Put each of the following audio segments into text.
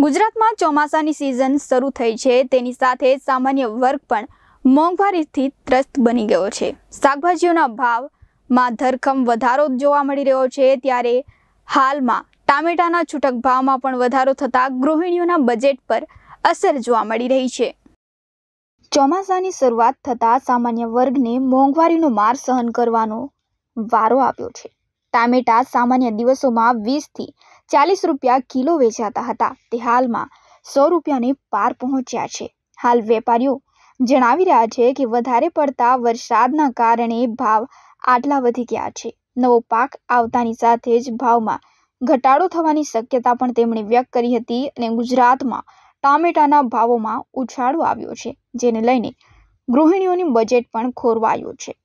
ગુજરાતમાં ચોમાસાની સિઝન શરૂ થઈ છે તેની સાથે સામાન્ય વર્ગ પણ મોંઘવારીથી ત્રસ્ત બની ગયો છે શાકભાજીઓના ભાવમાં ધરખમ વધારો જોવા મળી રહ્યો છે ત્યારે હાલમાં ટામેટાના છૂટક ભાવમાં પણ વધારો થતાં ગૃહિણીઓના બજેટ પર અસર જોવા મળી રહી છે ચોમાસાની શરૂઆત થતાં સામાન્ય વર્ગને મોંઘવારીનો માર સહન કરવાનો વારો આવ્યો છે ટામેટા સામાન્ય દિવસોમાં વીસથી ચાલીસ રૂપિયા કિલો વેચાતા હતા તે હાલમાં સો રૂપિયાને પાર પહોંચ્યા છે હાલ વેપારીઓ જણાવી રહ્યા છે કે વધારે પડતા વરસાદના કારણે ભાવ આટલા વધી ગયા છે નવો પાક આવતાની સાથે જ ભાવમાં ઘટાડો થવાની શક્યતા પણ તેમણે વ્યક્ત કરી હતી અને ગુજરાતમાં ટામેટાના ભાવોમાં ઉછાળો આવ્યો છે જેને લઈને ગૃહિણીઓની બજેટ પણ ખોરવાયું છે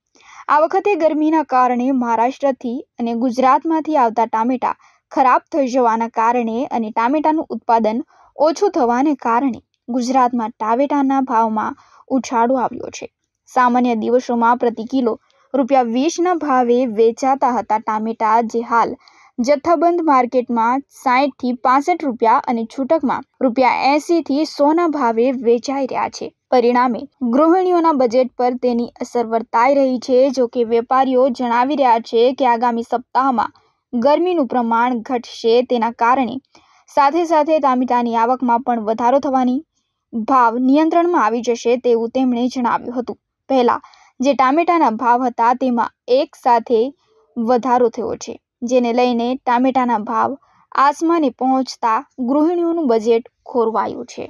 આ વખતે ગરમીના કારણે મહારાષ્ટ્રથી અને ગુજરાતમાંથી આવતા ટામેટા ખરાબ થઈ જવાના કારણે અને ટામેટાનું ઉત્પાદન ઓછું થવાને કારણે ગુજરાતમાં ટામેટાના ભાવમાં ઉછાળો આવ્યો છે સામાન્ય દિવસોમાં પ્રતિ કિલો રૂપિયા વીસના ભાવે વેચાતા હતા ટામેટા જે હાલ જથ્થાબંધ માર્કેટમાં સાહીઠથી પાસઠ રૂપિયા અને છૂટકમાં રૂપિયા એંસીથી સોના ભાવે વેચાઈ રહ્યા છે પરિણામે ગૃહિણીઓના બજેટ પર તેની અસર વર્તાઈ રહી છે જો કે વેપારીઓ જણાવી રહ્યા છે કે આગામી સપ્તાહમાં ગરમીનું પ્રમાણ ઘટશે તેના કારણે સાથે સાથે ટામેટાની આવકમાં પણ વધારો થવાની ભાવ નિયંત્રણમાં આવી જશે તેવું તેમણે જણાવ્યું હતું પહેલાં જે ટામેટાના ભાવ હતા તેમાં એક સાથે વધારો થયો છે જેને લઈને ટામેટાના ભાવ આસમાને પહોંચતા ગૃહિણીઓનું બજેટ ખોરવાયું છે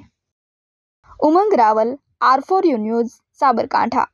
Umang Raval R four U news Sabarkantha